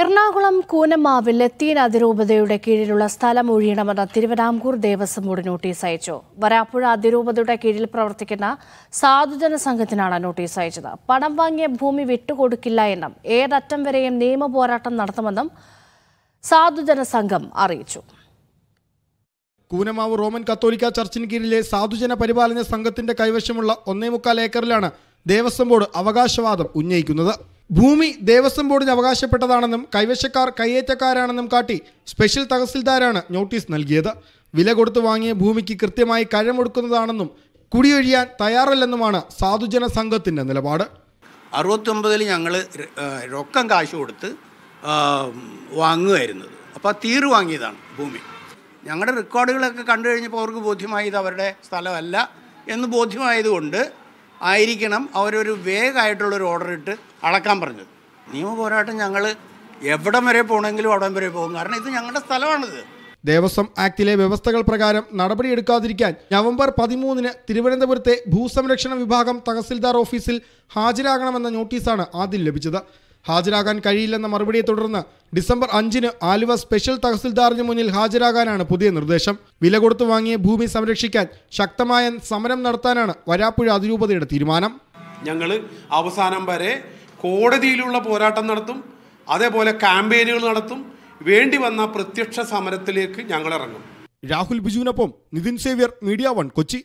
എറണാകുളം കൂനമാവിൽ ലത്തീൻ അതിരൂപതയുടെ കീഴിലുള്ള സ്ഥലം ഒഴിയണമെന്ന് തിരുവിതാംകൂർ ദേവസ്വം ബോർഡ് നോട്ടീസ് അയച്ചു വരാപ്പുഴ അതിരൂപതയുടെ കീഴിൽ പ്രവർത്തിക്കുന്ന സാധുജന സംഘത്തിനാണ് നോട്ടീസ് അയച്ചത് പണം വാങ്ങിയ ഭൂമി വിട്ടുകൊടുക്കില്ല എന്നും ഏതറ്റം വരെയും നിയമ പോരാട്ടം നടത്തുമെന്നും സാധുജന സംഘം അറിയിച്ചു കൂനമാവ് റോമൻ കത്തോലിക്ക ചർച്ചിന് കീഴിലെ സാധുജന പരിപാലന സംഘത്തിന്റെ കൈവശമുള്ള ഒന്നേ മുക്കാൽ ഏക്കറിലാണ് ദേവസ്വം ബോർഡ് അവകാശവാദം ഉന്നയിക്കുന്നത് ഭൂമി ദേവസ്വം ബോർഡിന് അവകാശപ്പെട്ടതാണെന്നും കൈവശക്കാർ കയ്യേറ്റക്കാരാണെന്നും കാട്ടി സ്പെഷ്യൽ തഹസിൽദാരാണ് നോട്ടീസ് നൽകിയത് വില കൊടുത്തു വാങ്ങിയ ഭൂമിക്ക് കൃത്യമായി കഴമൊടുക്കുന്നതാണെന്നും കുടിയൊഴിയാൻ തയ്യാറല്ലെന്നുമാണ് സാധുജന സംഘത്തിൻ്റെ നിലപാട് അറുപത്തൊമ്പതിൽ ഞങ്ങൾ രൊക്കം കാശ് കൊടുത്ത് വാങ്ങുമായിരുന്നത് അപ്പോൾ തീർ വാങ്ങിയതാണ് ഭൂമി ഞങ്ങളുടെ റെക്കോർഡുകളൊക്കെ കണ്ടു കഴിഞ്ഞപ്പോൾ അവർക്ക് ബോധ്യമായി ഇത് അവരുടെ സ്ഥലമല്ല എന്ന് ബോധ്യമായതുകൊണ്ട് ആയിരിക്കണം അവരൊരു വേഗമായിട്ടുള്ളൊരു ഓർഡർ ഇട്ട് അളക്കാൻ പറഞ്ഞത് നിയമ പോരാട്ടം ഞങ്ങൾ എവിടം വരെ പോകണമെങ്കിലും അവിടം വരെ പോകും കാരണം ഇത് ഞങ്ങളുടെ സ്ഥലമാണിത് ദേവസ്വം ആക്ടിലെ വ്യവസ്ഥകൾ പ്രകാരം നടപടിയെടുക്കാതിരിക്കാൻ നവംബർ പതിമൂന്നിന് തിരുവനന്തപുരത്തെ ഭൂസംരക്ഷണ വിഭാഗം തഹസിൽദാർ ഓഫീസിൽ ഹാജരാകണമെന്ന നോട്ടീസാണ് ആദ്യം ലഭിച്ചത് ഹാജരാകാൻ കഴിയില്ലെന്ന മറുപടിയെ തുടർന്ന് ഡിസംബർ അഞ്ചിന് ആലുവ സ്പെഷ്യൽ തഹസിൽദാറിന് മുന്നിൽ ഹാജരാകാനാണ് പുതിയ നിർദ്ദേശം വില കൊടുത്തു വാങ്ങിയ ഭൂമി സംരക്ഷിക്കാൻ ശക്തമായ സമരം നടത്താനാണ് വരാപ്പുഴ അതിരൂപതയുടെ തീരുമാനം ഞങ്ങൾ അവസാനം വരെ കോടതിയിലുള്ള പോരാട്ടം നടത്തും അതേപോലെ ക്യാമ്പയിനുകൾ നടത്തും വേണ്ടി വന്ന പ്രത്യക്ഷ സമരത്തിലേക്ക് ഞങ്ങൾ ഇറങ്ങും രാഹുൽ ബിജുവിനൊപ്പം നിതിൻ സേവ്യർ മീഡിയ വൺ കൊച്ചി